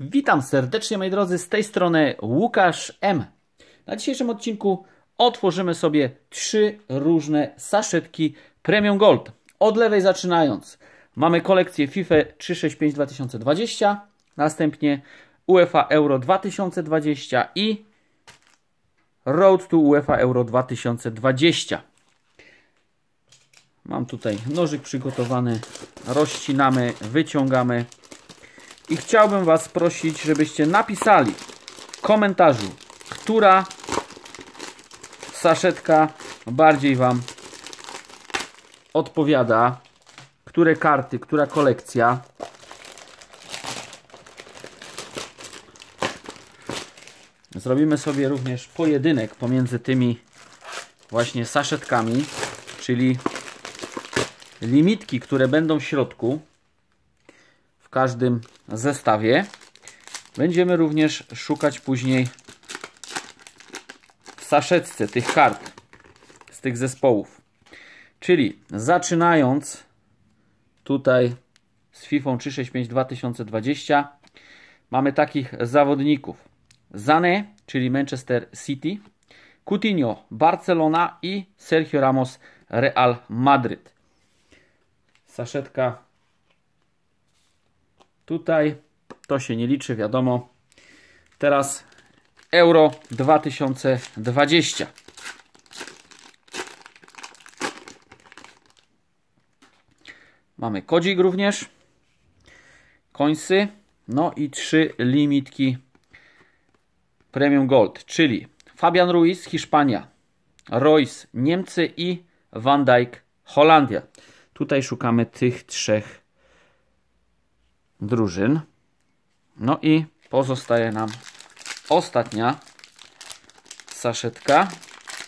Witam serdecznie moi drodzy, z tej strony Łukasz M. Na dzisiejszym odcinku otworzymy sobie trzy różne saszetki Premium Gold. Od lewej zaczynając mamy kolekcję FIFA 365 2020, następnie UEFA Euro 2020 i Road to UEFA Euro 2020. Mam tutaj nożyk przygotowany, rozcinamy, wyciągamy i chciałbym Was prosić, żebyście napisali w komentarzu, która saszetka bardziej Wam odpowiada, które karty, która kolekcja. Zrobimy sobie również pojedynek pomiędzy tymi właśnie saszetkami, czyli limitki, które będą w środku każdym zestawie. Będziemy również szukać później w saszetce tych kart z tych zespołów. Czyli zaczynając tutaj z FIFA 365 2020 mamy takich zawodników. Zane, czyli Manchester City, Coutinho, Barcelona i Sergio Ramos, Real Madryt. Saszetka Tutaj to się nie liczy, wiadomo. Teraz Euro 2020. Mamy kodzik również. Końsy. No i trzy limitki Premium Gold, czyli Fabian Ruiz, Hiszpania, Royce, Niemcy i Van Dijk, Holandia. Tutaj szukamy tych trzech drużyn. No i pozostaje nam ostatnia saszetka,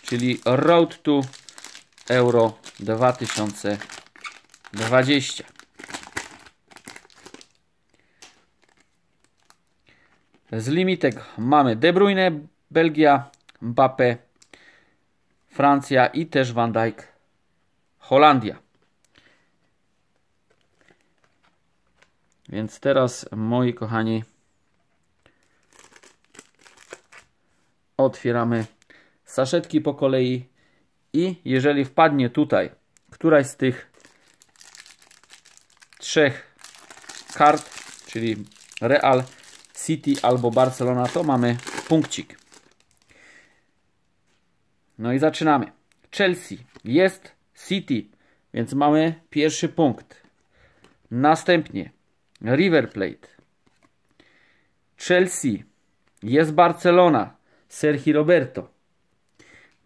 czyli Road to Euro 2020. Z limitek mamy De Bruyne, Belgia, Mbappe, Francja i też Van Dijk, Holandia. Więc teraz, moi kochani, otwieramy saszetki po kolei i jeżeli wpadnie tutaj któraś z tych trzech kart, czyli Real, City albo Barcelona, to mamy punkcik. No i zaczynamy. Chelsea jest City, więc mamy pierwszy punkt. Następnie River Plate, Chelsea, jest Barcelona, Sergi Roberto.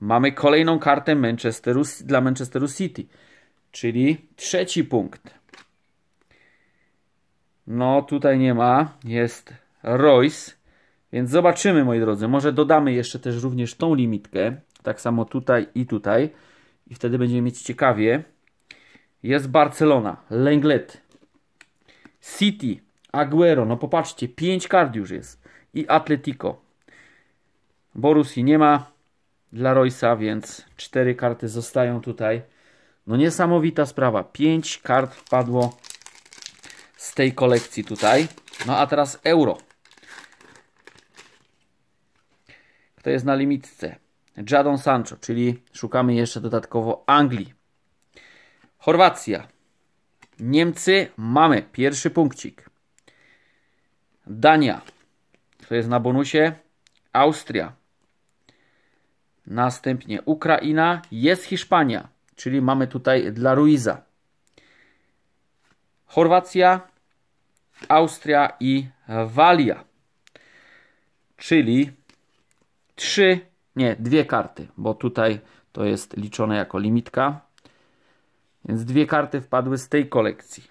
Mamy kolejną kartę Manchesteru, dla Manchesteru City, czyli trzeci punkt. No tutaj nie ma, jest Royce, więc zobaczymy moi drodzy, może dodamy jeszcze też również tą limitkę, tak samo tutaj i tutaj i wtedy będziemy mieć ciekawie. Jest Barcelona, Lenglet, City, Aguero, no popatrzcie, 5 kart już jest. I Atletico. Borusi nie ma dla Roysa, więc cztery karty zostają tutaj. No niesamowita sprawa. 5 kart wpadło z tej kolekcji tutaj. No a teraz euro. Kto jest na limitce? Jadon Sancho, czyli szukamy jeszcze dodatkowo Anglii. Chorwacja, Niemcy mamy pierwszy punkcik. Dania, to jest na bonusie. Austria. Następnie Ukraina, jest Hiszpania, czyli mamy tutaj dla Ruiza. Chorwacja, Austria i Walia. Czyli trzy, nie, dwie karty, bo tutaj to jest liczone jako limitka. Więc dwie karty wpadły z tej kolekcji.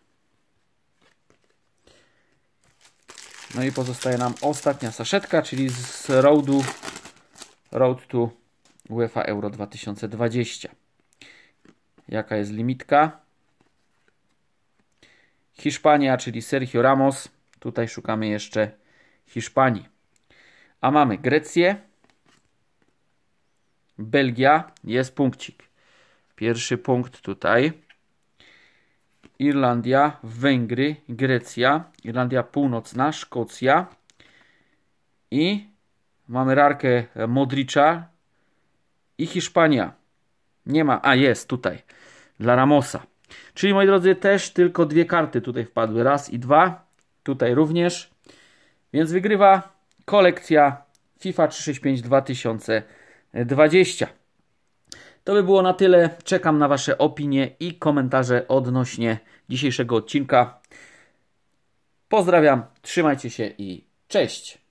No i pozostaje nam ostatnia saszetka, czyli z roadu Road to UEFA Euro 2020. Jaka jest limitka? Hiszpania, czyli Sergio Ramos. Tutaj szukamy jeszcze Hiszpanii. A mamy Grecję. Belgia jest punkcik. Pierwszy punkt tutaj. Irlandia, Węgry, Grecja, Irlandia Północna, Szkocja i mamy rarkę Modricza i Hiszpania. Nie ma, a jest tutaj dla Ramosa. Czyli moi drodzy, też tylko dwie karty tutaj wpadły. Raz i dwa. Tutaj również. Więc wygrywa kolekcja FIFA 365 2020. To by było na tyle. Czekam na Wasze opinie i komentarze odnośnie dzisiejszego odcinka. Pozdrawiam, trzymajcie się i cześć!